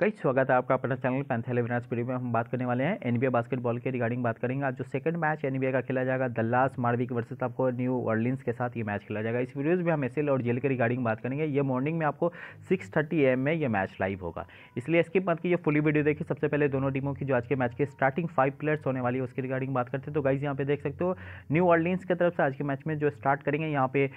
कई स्वागत है आपका अपना चैनल पैंथल विनाश वीडियो में हम बात करने वाले हैं एनबीए बास्केटबॉल के रिगार्डिंग बात करेंगे आज जो सेकंड मैच एनबीए का खेला जाएगा दल्लास मार्विक वर्सेस आपको न्यू ऑर्लिन्स के साथ ये मैच खेला जाएगा इस वीडियोज़ में हम एस और जेल के रिगार्डिंग बात करेंगे ये मॉर्निंग में आपको सिक्स थर्टी एम में यह मैच लाइव होगा इसलिए स्किप मत की फुली वीडियो देखिए सबसे पहले दोनों टीमों की जो आज के मैच के स्टार्टिंग फाइव प्लेयर्स होने वाली है उसके रिगार्डिंग बात करते हैं तो गाइज यहाँ पे देख सकते हो न्यू ऑर्लिन्स की तरफ से आज के मैच में जो स्टार्ट करेंगे यहाँ पे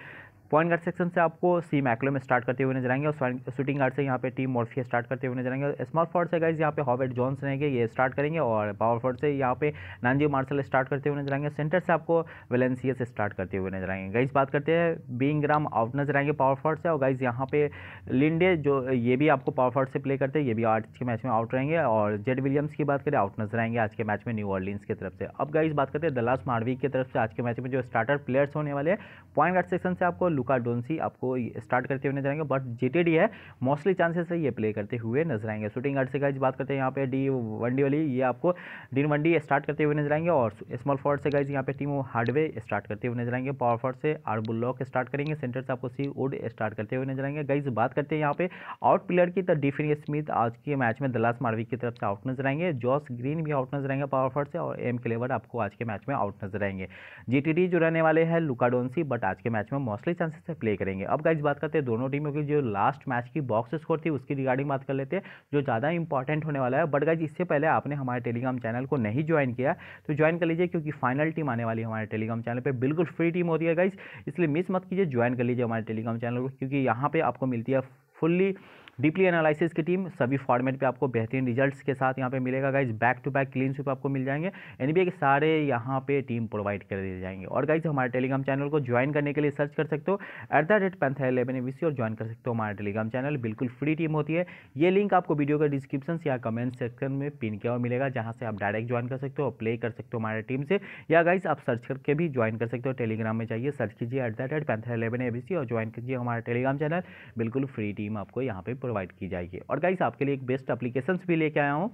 पॉइंट गार्ड सेक्शन से आपको सी में स्टार्ट करते हुए नजर आएंगे और शूटिंग गार्ड से यहाँ पे टीम मॉर्फिया स्टार्ट करते हुए नजर आएंगे स्मॉल फॉर्ड से गाइज यहाँ पे हॉबर्ट जॉन्स रहेंगे ये स्टार्ट करेंगे और पावर फॉर्ड से यहाँ पे नानजी मार्शल स्टार्ट करते हुए नजर आएंगे सेंटर से आपको वेलेंसियस स्टार्ट करते हुए नजर आएंगे गाइज बात करते हैं बींग्राम आउट नजर आएंगे पावर फॉर्ड से और गाइज यहाँ पे लिंडे जो ये भी आपको पावर फॉर्ड से प्ले करते हैं ये भी आज के मैच में आउट रहेंगे और जेड विलियम्स की बात करें आउट नजर आएंगे आज के मैच में न्यू ऑर्लिन्स की तरफ से अब गाइज बात करते हैं दलास मारवी की तरफ से आज के मैच में जो स्टार्टर प्लेयर्स होने वाले हैं पॉइंट गार्ड सेक्शन से आपको लुका डोनसी आपको स्टार्ट करते हुए नजर आएंगे बट डी है मोस्टली चांसेस है ये प्ले करते हुए नजर आएंगे शूटिंग गार्ड से गाइज बात करते हैं यहाँ पे डी वनडी वाली ये आपको डीन वनडी स्टार्ट करते हुए नजर आएंगे और स्मॉल फॉर्ड से गाइज यहाँ पे टीम हार्डवे स्टार्ट करते हुए नजर आएंगे पावर फॉर्ड से आर लॉक स्टार्ट करेंगे सेंटर से आपको सी वुड स्टार्ट करते हुए नजर आएंगे गाइज बात करते हैं यहाँ पे आउट प्लेयर की तो डिफिन स्मिथ आज के मैच में दलास मार्विक की तरफ से आउट नजर आएंगे जॉस ग्रीन भी आउट नजर आएंगे पावर फॉर्ड से और एम क्लेवर आपको आज के मैच में आउट नजर आएंगे डी जो रहने वाले हैं लुकाडोनसी बट आज के मैच में मोस्टली चांसेस से प्ले करेंगे अब गाइज बात करते हैं दोनों टीमों की जो लास्ट मैच की बॉक्स स्कोर थी उसकी रिगार्डिंग बात कर लेते हैं जो ज़्यादा इंपॉर्टेंट होने वाला है बट गाइज इससे पहले आपने हमारे टेलीग्राम चैनल को नहीं ज्वाइन किया तो ज्वाइन कर लीजिए क्योंकि फाइनल टीम आने वाली हमारे टेलीग्राम चैनल पर बिल्कुल फ्री टीम होती है गाइज इसलिए मिस मत कीजिए ज्वाइन कर लीजिए हमारे टेलीग्राम चैनल को क्योंकि यहाँ पर आपको मिलती है फुल्ली डीपली एनालिसिस की टीम सभी फॉर्मेट पे आपको बेहतरीन रिजल्ट्स के साथ यहाँ पे मिलेगा guys back to back clean sweep आपको मिल जाएंगे एन के सारे यहाँ पे टीम प्रोवाइड कर दिए जाएंगे और गाइज हमारे टेलीग्राम चैनल को ज्वाइन करने के लिए सर्च कर सकते हो एट द रेट पैंथा इलेवन और ज्वाइन कर सकते हो हमारा टेलीग्राम चैनल बिल्कुल फ्री टीम होती है ये लिंक आपको वीडियो के डिस्क्रिप्शन या कमेंट सेक्शन में पिन किया हुआ मिलेगा जहाँ से आप डायरेक्ट ज्वाइन कर सकते हो प्ले कर सकते हो हमारे टीम से या गाइज आप सर्च करके भी ज्वाइन कर सकते हो टेलीग्राम में जाइए सर्च कीजिए एट द इलेवन और ज्वाइन कीजिए हमारा टेलीग्राम चैनल बिल्कुल फ्री टीम टीम आपको यहाँ पे प्रोवाइड की जाएगी और गाइस आपके लिए एक बेस्ट अप्लीकेशन भी लेके आया हूँ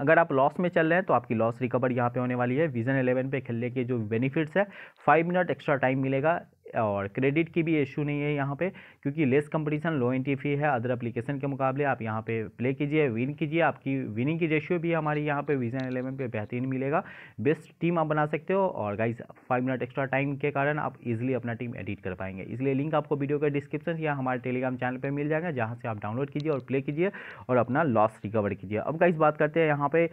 अगर आप लॉस में चल रहे हैं तो आपकी लॉस रिकवर यहाँ पे होने वाली है विजन 11 पे खेलने के जो बेनिफिट्स है फाइव मिनट एक्स्ट्रा टाइम मिलेगा और क्रेडिट की भी इशू नहीं है यहाँ पे क्योंकि less competition low entry fee है अदर एप्लीकेशन के मुकाबले आप यहाँ पे प्ले कीजिए विन कीजिए आपकी विनिंग की रेशियो भी हमारी यहाँ पे विजन एलेवन पे बेहतरीन मिलेगा बेस्ट टीम आप बना सकते हो और guys five minute extra time के कारण आप इजिली अपना टीम एडिट कर पाएंगे इसलिए लिंक आपको वीडियो के डिस्क्रिप्शन या हमारे टेलीग्राम चैनल पर मिल जाएगा जहाँ से आप डाउनलोड कीजिए और प्ले कीजिए और अपना लॉस रिकवर कीजिए अब गाइज बात करते हैं यहाँ पर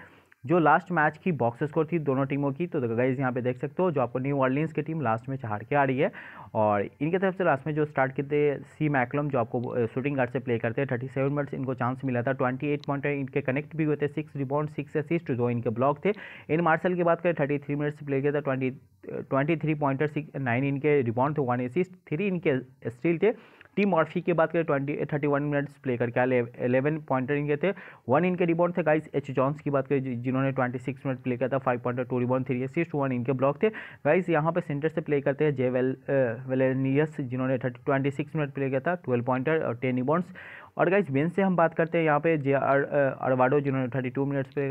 जो लास्ट मैच की बॉक्स स्कोर थी दोनों टीमों की तो गाइज यहाँ पे देख सकते हो जो आपको न्यू ऑर्लियंस की टीम लास्ट में हार के आ रही है और इनके तरफ से लास्ट में जो स्टार्ट किए थे सी मैकलम जो आपको शूटिंग गार्ड से प्ले करते हैं थर्टी सेवन मिनट्स इनको चांस मिला था ट्वेंटी एट पॉइंट इनके कनेक्ट भी हुए थे सिक्स रिबाउंड सिक्स असिस्ट जो इनके ब्लॉक थे इन मार्शल की बात करें थर्टी थ्री मिनट्स प्ले किया था twenty twenty three pointer six nine इनके रिबाउंड थे वन असिस्ट थ्री इनके स्टील थे टीम मॉर्फी की बात करें twenty thirty one minutes play करके आए एलेवन पॉइंटर इनके थे वन इनके रिबॉन्ड थे गाइस एच जॉन्स की बात करें जिन्होंने ट्वेंटी सिक्स मिनट प्ले किया था five pointer two rebound three assist one इनके ब्लॉक थे गाइस यहाँ पे सेंटर से प्ले करते हैं जे वेल वेलेनियस जिन्होंने ट्वेंटी सिक्स मिनट प्ले किया था ट्वेल्व पॉइंटर और टेन रिबॉन्ड्स और गाइस बेंच से हम बात करते हैं यहाँ पे जे आर अरवाडो जिन्होंने थर्टी टू मिनट्स प्ले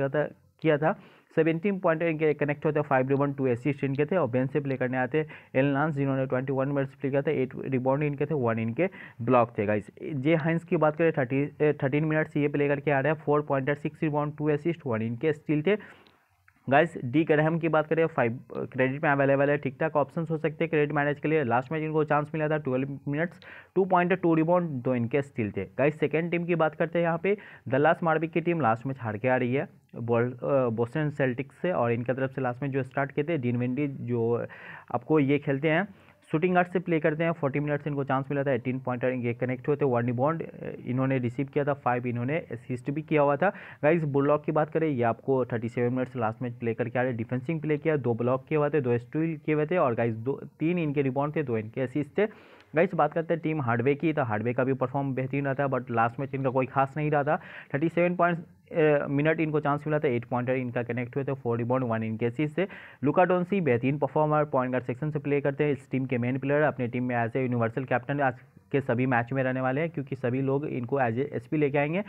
किया था सेवेंटीन पॉइंट इनके कनेक्ट होते फाइव रिबॉन टू एसिस्ट इनके थे और बेन से प्ले करने आते एलनास जिन्होंने ट्वेंटी वन मिनट्स प्ले किया था एट रिबाउंड इनके थे वन इनके ब्लॉक थे गाइस जे हाइंस की बात करें थर्टी थर्टीन मिनट्स ये प्ले करके आ रहे हैं four pointer six rebound two assist one इनके स्टील थे गाइस डी ग्रहम की बात करें फाइव क्रेडिट में अवेलेबल है ठीक ठाक ऑप्शन हो सकते हैं क्रेडिट मैनेज के लिए लास्ट मैच इनको चांस मिला था twelve minutes two point two rebound दो इनके स्टील थे गाइस सेकेंड टीम की बात करते हैं यहाँ पे द लास्ट मार्बिक की टीम लास्ट मैच हार के आ रही है बोस्टन सेल्टिक्स से और इनके तरफ से लास्ट में जो स्टार्ट किए थे डीन वेंडी जो आपको ये खेलते हैं शूटिंग आर्ट से प्ले करते हैं फोर्टी मिनट्स इनको चांस मिला था एटीन पॉइंटर ये कनेक्ट हुए थे वार्नी बॉन्ड इन्होंने रिसीव किया था फाइव इन्होंने असिस्ट भी किया हुआ था गाइस बुलॉक की बात करें ये आपको थर्टी सेवन मिनट्स लास्ट में प्ले करके आ रहे डिफेंसिंग प्ले किया दो ब्लॉक किए हुए थे दो स्टील किए हुए थे और गाइज दो तीन इनके रिबॉन्ड थे दो इनके असिस्ट थे गाइस बात करते हैं टीम हार्डवे की तो हार्डवे का भी परफॉर्म बेहतरीन रहा था बट लास्ट मैच इनका कोई खास नहीं रहा था थर्टी सेवन पॉइंट्स मिनट इनको चांस मिला था एट पॉइंटर इनका कनेक्ट हुए थे फोर रिबाउंड वन इन केसेस से लुकाडोनसी बेहतरीन परफॉर्मर पॉइंट गार्ड सेक्शन से प्ले करते हैं इस टीम के मेन प्लेयर अपने टीम में एज ए यूनिवर्सल कैप्टन आज के सभी मैच में रहने वाले हैं क्योंकि सभी लोग इनको एज ए एस लेके आएंगे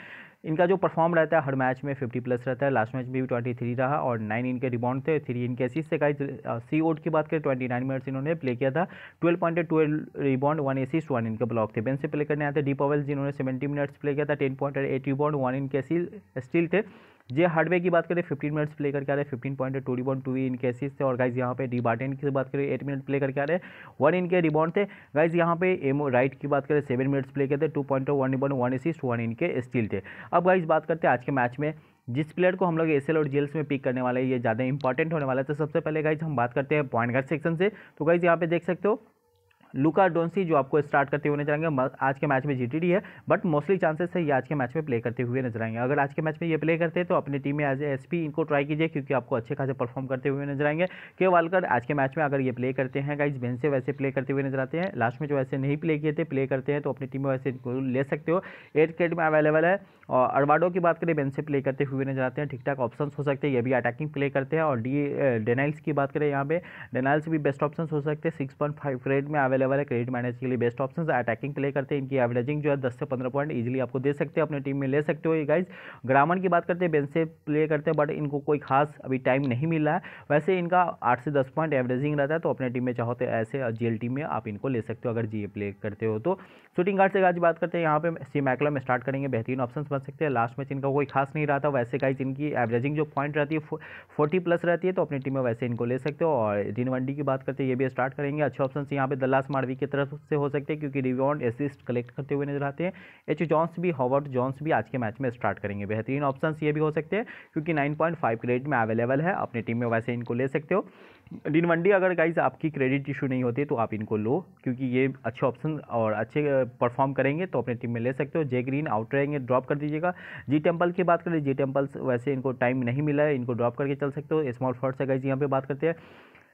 इनका जो परफॉर्म रहता है हर मैच में फिफ्टी प्लस रहता है लास्ट मैच में भी ट्वेंटी थ्री रहा और नाइन इनके रिबाउंड थे थ्री इनके एसिस से गाइज सी ओड की बात करें ट्वेंटी नाइन मिनट्स इन्होंने प्ले किया था twelve point twelve rebound one assist one इनके ब्लॉक थे बेन से प्ले करने आते डी पॉवेल जिन्होंने सेवेंटी मिनट्स प्ले किया था ten point eight rebound one इनके स्टिल थे जे हार्डवेयर की बात करें फिफ्टीन मिनट्स प्ले करके आ रहे हैं fifteen point two one two इन केसेस थे और गाइज यहाँ पे डी बार्टेन की बात करें एट मिनट प्ले करके आ रहे हैं वन इनके रिबॉन्ड थे गाइज यहाँ पे एमओ राइट की बात करें सेवन मिनट्स प्ले करते two point one rebound one assist one इनके स्टील थे अब गाइज बात करते हैं आज के मैच में जिस प्लेयर को हम लोग एस और जेल्स में पिक करने वाले ये ज़्यादा इंपॉर्टेंट होने वाला है तो सबसे पहले गाइज हम बात करते हैं पॉइंट गार्ड सेक्शन से तो गाइज यहाँ पे देख सकते हो लुका डोंसी जो आपको स्टार्ट करते हुए नजर आएंगे आज के मैच में जीटीडी है बट मोस्टली चांसेस है ये आज के मैच में प्ले करते हुए नजर आएंगे अगर आज के मैच में ये प्ले करते हैं तो अपनी टीम में एज एस इनको ट्राई कीजिए क्योंकि आपको अच्छे खासे परफॉर्म करते हुए नजर आएंगे के वालकर आज के मैच में अगर ये प्ले करते हैं गाइज बेन से वैसे प्ले करते हुए नजर आते हैं लास्ट में जो वैसे नहीं प्ले किए थे प्ले करते हैं तो अपनी टीम में वैसे ले सकते हो एट क्रेड में अवेलेबल है और अरवाडो की बात करें बेंच प्ले करते हुए नजर आते हैं ठीक ठाक ऑप्शन हो सकते हैं ये भी अटैकिंग प्ले करते हैं और डी डेनाइल्स की बात करें यहाँ पे डेनाइल्स भी बेस्ट ऑप्शन हो सकते हैं सिक्स पॉइंट फाइव ग्रेड में अवेलेबल है क्रेडिट मैनेज के लिए बेस्ट ऑप्शन अटैकिंग प्ले करते हैं इनकी एवरेजिंग जो है दस से पंद्रह पॉइंट ईजिली आपको दे सकते हैं अपने टीम में ले सकते हो ये गाइज ग्रामन की बात करते हैं बेंसे प्ले करते हैं बट इनको कोई खास अभी टाइम नहीं मिल रहा है वैसे इनका आठ से दस पॉइंट एवरेजिंग रहता है तो अपने टीम में चाहो तो ऐसे जी में आप इनको ले सकते हो अगर जी प्ले करते हो तो शूटिंग गार्ड से गाज बात करते हैं यहाँ पे सी मैकलम स्टार्ट करेंगे बेहतरीन ऑप्शन बन सकते हैं लास्ट मैच इनका कोई खास नहीं रहा था वैसे गाइज इनकी एवरेजिंग जो पॉइंट रहती है फोर्टी प्लस रहती है तो अपनी टीम में वैसे इनको ले सकते हो और दिन वनडी की बात करते हैं ये भी स्टार्ट करेंगे अच्छे ऑप्शन यहाँ पे दलास मारवी की तरफ से हो सकते हैं क्योंकि रिवॉन्ड एसिस्ट कलेक्ट करते हुए नजर आते हैं एच जॉन्स भी हॉवर्ड जॉन्स भी आज के मैच में स्टार्ट करेंगे बेहतरीन ऑप्शन ये भी हो सकते हैं क्योंकि नाइन पॉइंट में अवेलेबल है अपनी टीम में वैसे इनको ले सकते हो डिनवंडी अगर गाइज आपकी क्रेडिट इशू नहीं होती तो आप इनको लो क्योंकि ये अच्छे ऑप्शन और अच्छे परफॉर्म करेंगे तो अपने टीम में ले सकते हो जे ग्रीन आउट रहेंगे ड्रॉप कर दीजिएगा जी टेम्पल की बात करें जी टेम्पल्स वैसे इनको टाइम नहीं मिला है इनको ड्रॉप करके चल सकते हो स्मॉल फ्रॉड से गाइज यहाँ पर बात करते हैं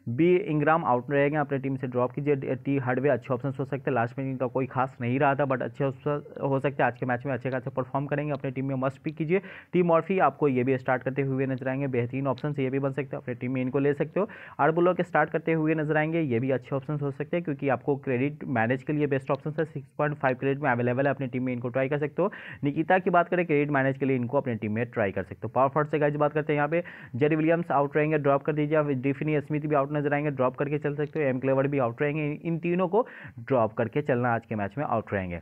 बी इंग्राम आउट रहेंगे अपने टीम से ड्रॉप कीजिए टी हार्डवे अच्छे ऑप्शन हो सकते हैं लास्ट में इनका कोई खास नहीं रहा था बट अच्छे हो सकते हैं आज के मैच में अच्छे खासे परफॉर्म करेंगे अपने टीम में मस्ट पिक कीजिए टी मॉर्फी आपको ये भी स्टार्ट करते हुए नजर आएंगे बेहतरीन ऑप्शन ये भी बन सकते हो अपने टीम में इनको ले सकते हो आर के स्टार्ट करते हुए नजर आएंगे ये भी अच्छे ऑप्शन हो सकते हैं क्योंकि आपको क्रेडिट मैनेज के लिए बेस्ट ऑप्शन है सिक्स पॉइंट फाइव क्रेडिट में अवेलेबल है अपनी टीम में इनको ट्राई कर सकते हो निकिता की बात करें क्रेडिट मैनेज के लिए इनको अपनी टीम में ट्राई कर सकते हो पावर से गाइज बात करते हैं यहाँ पे जेरी विलियम्स आउट रहेंगे ड्रॉप कर दीजिए डिफिनी स्मिथ भी आउट आउट नजर आएंगे ड्रॉप करके चल सकते हो एम क्लेवर भी आउट रहेंगे इन तीनों को ड्रॉप करके चलना आज के मैच में आउट रहेंगे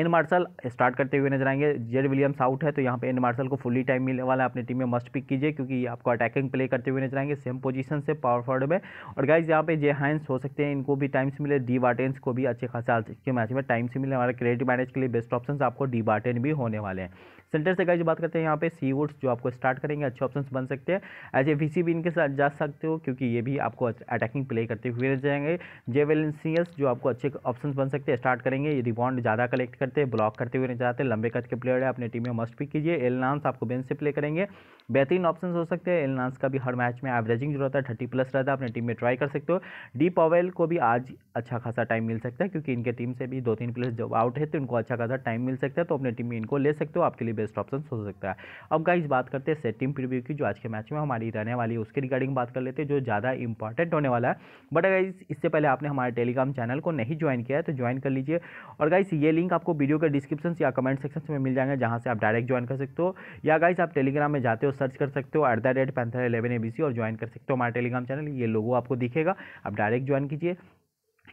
एन मार्शल स्टार्ट करते हुए नजर आएंगे जेड विलियम्स आउट है तो यहाँ पे एन मार्शल को फुली टाइम मिलने वाला है अपनी टीम में मस्ट पिक कीजिए क्योंकि आपको अटैकिंग प्ले करते हुए नजर आएंगे सेम पोजीशन से पावर फॉर्ड में और गाइज यहाँ पे जे हाइंस हो सकते हैं इनको भी टाइम्स मिले डी वार्टेंस को भी अच्छे खासा के मैच में टाइम्स मिले हमारे क्रिएटिव मैनेज के लिए बेस्ट ऑप्शन आपको डी वार्टेन भी होने वाले हैं सेंटर से गाइज बात करते हैं यहाँ पे सी वुड्स जो आपको स्टार्ट करेंगे अच्छे ऑप्शन बन सकते हैं एज ए वी भी इनके साथ जा सकते हो क्योंकि ये भी आपको अटैकिंग प्ले करते हुए रह जाएंगे जे वेलेंसियस जो आपको अच्छे ऑप्शन बन सकते हैं स्टार्ट करेंगे रिबॉन्ड ज़्यादा कलेक्ट करते हैं ब्लॉक करते हुए नहीं जाते लंबे कद के प्लेयर है अपने टीम में मस्ट पिक कीजिए एल आपको बेन से प्ले करेंगे बेहतरीन ऑप्शन हो सकते हैं एलनास का भी हर मैच में एवरेजिंग जो रहता है थर्टी प्लस रहता है अपने टीम में ट्राई कर सकते हो डी पॉवेल को भी आज अच्छा खासा टाइम मिल सकता है क्योंकि इनके टीम से भी दो तीन प्लेयर जब आउट है तो इनको अच्छा खासा टाइम मिल सकता है तो अपने टीम में इनको ले सकते हो आपके लिए बेस्ट ऑप्शन हो सकता है अब गाइज बात करते हैं सेट टीम प्रिव्यू की जो आज के मैच में हमारी रहने वाली है उसके रिगार्डिंग बात कर लेते हैं जो ज़्यादा इंपॉर्टेंट होने वाला है बट अगर इससे पहले आपने हमारे टेलीग्राम चैनल को नहीं ज्वाइन किया है तो ज्वाइन कर लीजिए और गाइज ये लिंक आपको वीडियो के डिस्क्रिप्शन या कमेंट सेक्शन में मिल जाएंगे जहाँ से आप डायरेक्ट ज्वाइन कर सकते हो या गाइस आप टेलीग्राम में जाते हो सर्च कर सकते हो एट द और ज्वाइन कर सकते हो हमारे टेलीग्राम चैनल ये लोगों आपको दिखेगा आप डायरेक्ट ज्वाइन कीजिए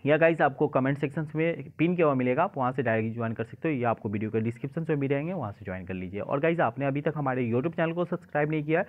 या गाइज आपको कमेंट सेक्शन में पिन किया हुआ मिलेगा आप वहाँ से डायरेक्टली ज्वाइन कर सकते हो या आपको वीडियो के डिस्क्रिप्शन में भी रहेंगे वहाँ से ज्वाइन कर लीजिए और गाइज आपने अभी तक हमारे यूट्यूब चैनल को सब्सक्राइब नहीं किया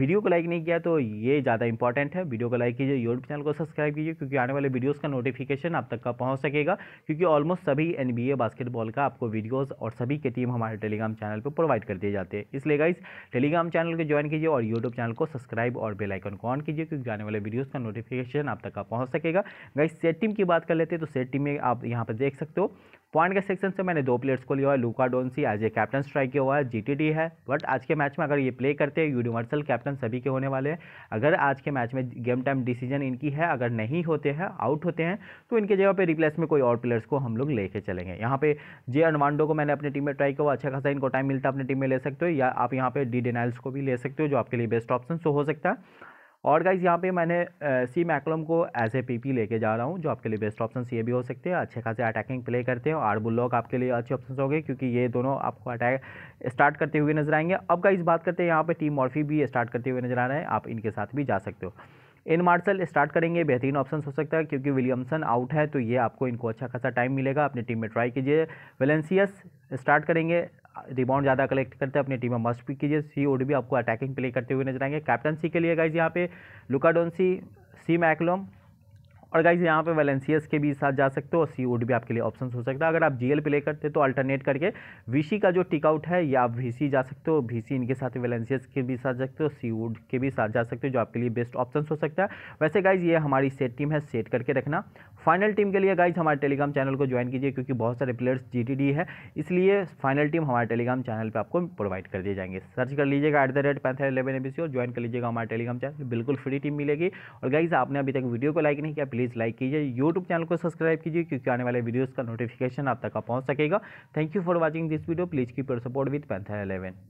वीडियो को लाइक नहीं किया तो ये ज़्यादा इंपॉर्टेंट है वीडियो को लाइक कीजिए यूट्यूब चैनल को सब्सक्राइब कीजिए क्योंकि आने वाले वीडियोज़ का नोटिफिकेशन आप तक का पहुँच सकेगा क्योंकि ऑलमोस्ट सभी एन बास्केटबॉल का आपको वीडियोज़ और सभी के टीम हमारे टेलीग्राम चैनल पर प्रोवाइड कर दिए जाते हैं इसलिए गाइज टेलीग्राम चैनल को ज्वाइन कीजिए और यूट्यूब चैनल को सब्सक्राइब और बेलाइकन को ऑन कीजिए क्योंकि आने वाले वीडियोज़ का नोटिफिकेशन आप तक का पहुँच सकेगा गाइज सेट टीम की बात बात कर लेते हैं तो सेट टीम में आप यहाँ पर देख सकते हो पॉइंट के सेक्शन से मैंने दो प्लेयर्स को लिया हुआ है Luka Doncic as a captain strike किया हुआ है जीटीडी है बट आज के मैच में अगर ये प्ले करते हैं यूनिवर्सल कैप्टन सभी के होने वाले हैं अगर आज के मैच में गेम टाइम डिसीजन इनकी है अगर नहीं होते हैं आउट होते हैं तो इनके जगह पे रिप्लेस में कोई और प्लेयर्स को हम लोग लेके चलेंगे यहाँ पे जे अनवांडो को मैंने अपनी टीम में ट्राई किया अच्छा खासा इनको टाइम मिलता है अपनी टीम में ले सकते हो या आप यहाँ पर डी डेनाइल्स को भी ले सकते हो जो आपके लिए बेस्ट ऑप्शन हो सकता है और गाइज यहाँ पे मैंने सी मैकलम को एज ए पीपी लेके जा रहा हूँ जो आपके लिए बेस्ट ऑप्शन ये भी हो सकते हैं अच्छे खासे अटैकिंग प्ले करते हैं और बुल्लॉक आपके लिए अच्छे ऑप्शन हो गए क्योंकि ये दोनों आपको अटैक स्टार्ट करते हुए नजर आएंगे अब गाइज बात करते हैं यहाँ पर टीम मॉर्फी भी स्टार्ट करते हुए नजर आ रहे हैं आप इनके साथ भी जा सकते हो इन मार्शल स्टार्ट करेंगे बेहतरीन ऑप्शन हो सकता है क्योंकि विलियमसन आउट है तो ये आपको इनको अच्छा खासा टाइम मिलेगा अपने टीम में ट्राई कीजिए वेलेंसियस स्टार्ट करेंगे रिबाउंड ज़्यादा कलेक्ट करते हैं अपनी टीम में मस्ट भी कीजिए सी ओड भी आपको अटैकिंग प्ले करते हुए नजर आएंगे कैप्टनसी के लिए गाइज यहाँ पे लुकाडोनसी सी मैकलोम और गाइज यहाँ पे वैलेंसियस के भी साथ जा सकते हो और सी वुड भी आपके लिए ऑप्शन हो सकता है अगर आप जीएल प्ले करते तो अल्टरनेट करके वीसी का जो टिकआउट है या आप वीसी जा सकते हो वीसी इनके साथ वैलेंसियस के भी साथ जा सकते हो सी वुड के भी साथ जा सकते हो जो आपके लिए बेस्ट ऑप्शन हो सकता है वैसे गाइज ये हमारी सेट टीम है सेट करके रखना फाइनल टीम के लिए गाइज हमारे टेलीग्राम चैनल को ज्वाइन कीजिए क्योंकि बहुत सारे प्लेयर्स जी है इसलिए फाइनल टीम हमारे टेलीग्राम चैनल पर आपको प्रोवाइड कर दिए जाएंगे सर्च कर लीजिएगा at the rate Panther eleven और ज्वाइन कर लीजिएगा हमारे टेलीग्राम चैनल बिल्कुल फ्री टीम मिलेगी और गाइज आपने अभी तक वीडियो को लाइक नहीं किया प्लीज़ लाइक कीजिए यूट्यूब चैनल को सब्सक्राइब कीजिए क्योंकि आने वाले वीडियोस का नोटिफिकेशन आप तक पहुंच सकेगा thank you for watching this video please keep your support with Panther eleven